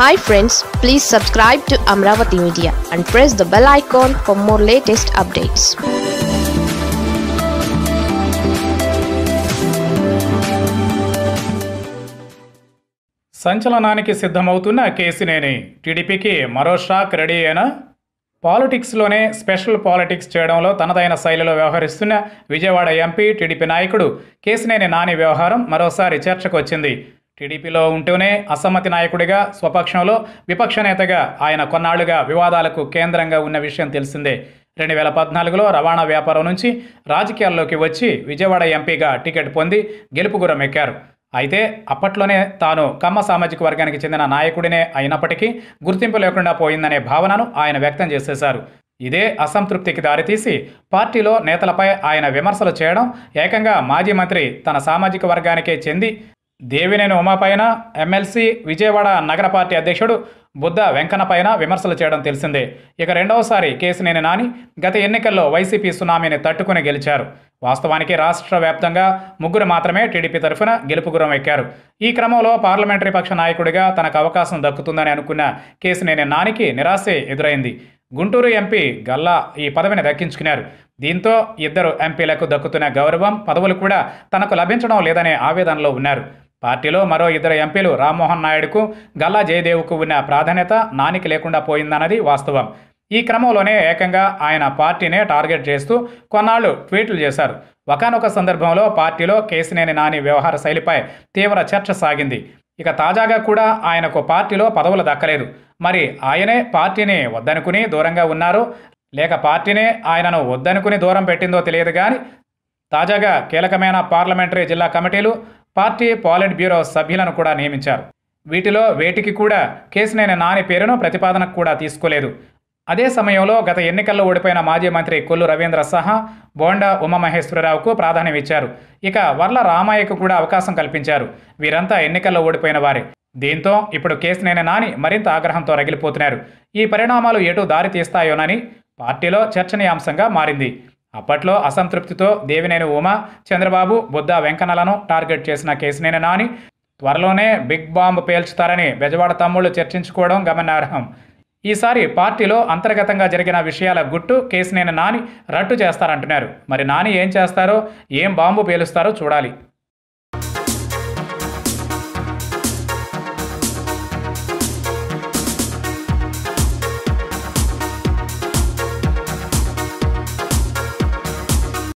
hi friends please subscribe to Amaravati media and press the bell icon for more latest updates సంచలనానికి సిద్ధమవుతున్న కేసినేని టీడీపీకి మరో shock ready అయినా పాలిటిక్స్లోనే special politics చేయడంలో తనదైన శైలిలో వ్యవహరిస్తున్న విజయవాడ ఎంపీ టీడీపీ నాయకుడు కేసినేని నాని వ్యవహారం మరోసారి చర్చకు వచ్చింది టీడీపీలో ఉంటూనే అసమ్మతి నాయకుడిగా స్వపక్షంలో విపక్ష నేతగా ఆయన కొన్నాళ్లుగా వివాదాలకు కేంద్రంగా ఉన్న విషయం తెలిసిందే రెండు వేల పద్నాలుగులో రవాణా వ్యాపారం నుంచి రాజకీయాల్లోకి వచ్చి విజయవాడ ఎంపీగా టికెట్ పొంది గెలుపు గురమెక్కారు అయితే అప్పట్లోనే తాను కమ్మ సామాజిక వర్గానికి చెందిన నాయకుడినే అయినప్పటికీ గుర్తింపు లేకుండా పోయిందనే భావనను ఆయన వ్యక్తం చేసేశారు ఇదే అసంతృప్తికి దారితీసి పార్టీలో నేతలపై ఆయన విమర్శలు చేయడం ఏకంగా మాజీ మంత్రి తన సామాజిక వర్గానికే చెంది దేవినేని ఉమాపైన ఎమ్మెల్సీ విజయవాడ నగర పార్టీ అధ్యక్షుడు బుద్ధ వెంకన్నపైన విమర్శలు చేయడం తెలిసిందే ఇక రెండవసారి కేసునేని నాని గత ఎన్నికల్లో వైసీపీ సునామీని తట్టుకుని గెలిచారు వాస్తవానికి రాష్ట్ర వ్యాప్తంగా ముగ్గురు మాత్రమే టీడీపీ తరఫున గెలుపు గురం ఎక్కారు ఈ క్రమంలో పార్లమెంటరీ పక్ష నాయకుడిగా తనకు అవకాశం దక్కుతుందని అనుకున్న కేసునేని నానికి నిరాశే ఎదురైంది గుంటూరు ఎంపీ గల్లా ఈ పదవిని దక్కించుకున్నారు దీంతో ఇద్దరు ఎంపీలకు దక్కుతున్న గౌరవం పదవులు కూడా తనకు లభించడం లేదనే ఆవేదనలో ఉన్నారు పార్టీలో మరో ఇద్దరు ఎంపీలు రామ్మోహన్ నాయుడుకు గల్లా జయదేవ్కు ఉన్న ప్రాధాన్యత నానికి లేకుండా పోయిందన్నది వాస్తవం ఈ క్రమంలోనే ఏకంగా ఆయన పార్టీనే టార్గెట్ చేస్తూ కొన్నాళ్ళు ట్వీట్లు చేశారు ఒకనొక సందర్భంలో పార్టీలో కేసినేని నాని వ్యవహార శైలిపై తీవ్ర చర్చ సాగింది ఇక తాజాగా కూడా ఆయనకు పార్టీలో పదవులు దక్కలేదు మరి ఆయనే పార్టీని వద్దనుకుని దూరంగా ఉన్నారు లేక పార్టీనే ఆయనను వద్దనుకుని దూరం పెట్టిందో తెలియదు కానీ తాజాగా కీలకమైన పార్లమెంటరీ జిల్లా కమిటీలు పార్టీ పాలిట్ బ్యూరో సభ్యులను కూడా నియమించారు వీటిలో వేటికి కూడా కేసినేని నాని పేరును ప్రతిపాదనకు కూడా తీసుకోలేదు అదే సమయంలో గత ఎన్నికల్లో ఓడిపోయిన మాజీ మంత్రి కొల్లు రవీంద్ర సహా బోండా ఉమామహేశ్వరరావుకు ప్రాధాన్యం ఇచ్చారు ఇక వర్ల రామయ్యకు కూడా అవకాశం కల్పించారు వీరంతా ఎన్నికల్లో ఓడిపోయిన వారే దీంతో ఇప్పుడు కేసినేని నాని మరింత ఆగ్రహంతో రగిలిపోతున్నారు ఈ పరిణామాలు ఎటు దారి తీస్తాయోనని పార్టీలో చర్చనీయాంశంగా మారింది అప్పట్లో అసంతృప్తితో దేవినేని ఉమ చంద్రబాబు బుద్ధ వెంకన్నలను టార్గెట్ చేసిన కేసునేనా నాని త్వరలోనే బిగ్ బాంబ్ పేల్చుతారని బెజవాడ తమ్ముళ్ళు చర్చించుకోవడం గమనార్హం ఈసారి పార్టీలో అంతర్గతంగా జరిగిన విషయాల గుట్టు కేసునేని నాని రట్టు చేస్తారంటున్నారు మరి నాని ఏం చేస్తారో ఏం బాంబు పేలుస్తారో చూడాలి